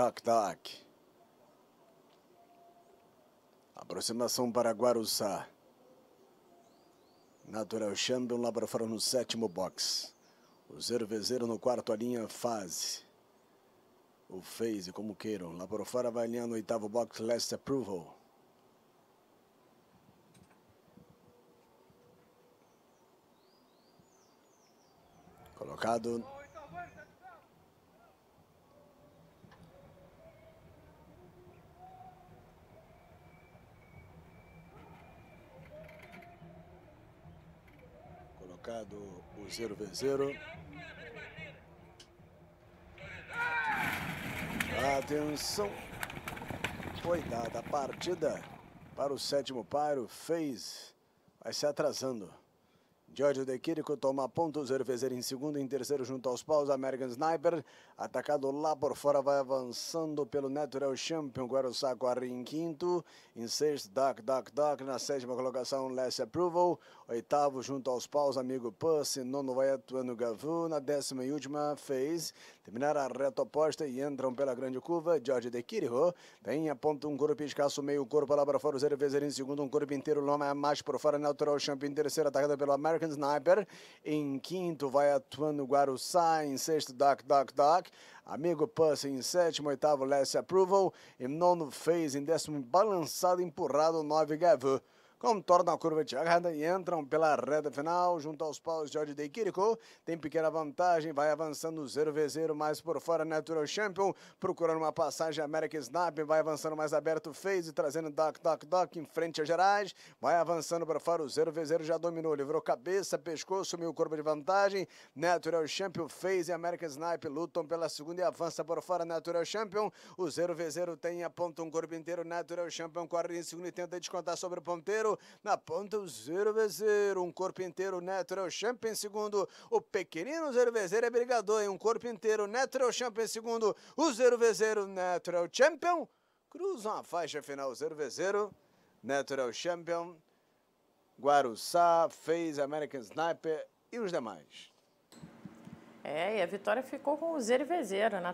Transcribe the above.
Tac, tac. Aproximação para Guarussá. Natural Champion lá para fora no sétimo box. O zero vezeiro no quarto a linha fase. O phase, como queiram. Lá para fora vai linha no oitavo box, last approval. Colocado marcado o 0 0 Atenção. Foi dada a partida para o sétimo paro. Fez. Vai se atrasando. George De Quirico toma pontos, Ervezer em segundo, em terceiro junto aos paus, American Sniper, atacado lá por fora, vai avançando pelo Natural Champion, Guarussá Guarri em quinto, em sexto, Duck, Duck, Duck, na sétima colocação, Less Approval, oitavo junto aos paus, Amigo Pussy, nono vai atuando Gavu, na décima e última fez, terminar a reta oposta e entram pela grande curva, George De Quirico, vem, aponta um corpo escasso, meio corpo lá para fora, os Ervezer em segundo, um corpo inteiro, Loma é mais por fora, Natural Champion em terceiro, atacado pelo American American Sniper. Em quinto vai atuando Guarussá. Em sexto, Duck Duck Duck. Amigo Puss em sétimo, oitavo, Last Approval. Em nono, Phase. Em décimo, Balançado Empurrado, nove, Gavu. Como torna a curva de chegada e entram pela reta final, junto aos paus de Odidei Kiriko. Tem pequena vantagem, vai avançando 0 0 mais por fora Natural Champion. Procurando uma passagem, American Snap vai avançando mais aberto, Phase trazendo Doc Doc Doc em frente a Gerais. Vai avançando para fora, o 0 0 já dominou, livrou cabeça, pescoço, sumiu curva de vantagem. Natural Champion Phase e American Snipe lutam pela segunda e avança por fora Natural Champion. O 0 0 tem aponta um corpo inteiro, Natural Champion corre em segundo e tenta descontar sobre o ponteiro primeiro, na ponta o Zero Vezeiro, um corpo inteiro, Neto é o champion segundo, o pequenino Zero Vezeiro é brigador em um corpo inteiro, Neto é o champion segundo, o Zero Vezeiro, Neto é o champion, cruzam a faixa final, Zero Vezeiro, Neto é o champion, Guaruçá, fez American Sniper e os demais. É, e a vitória ficou com o Zero Vezeiro, né?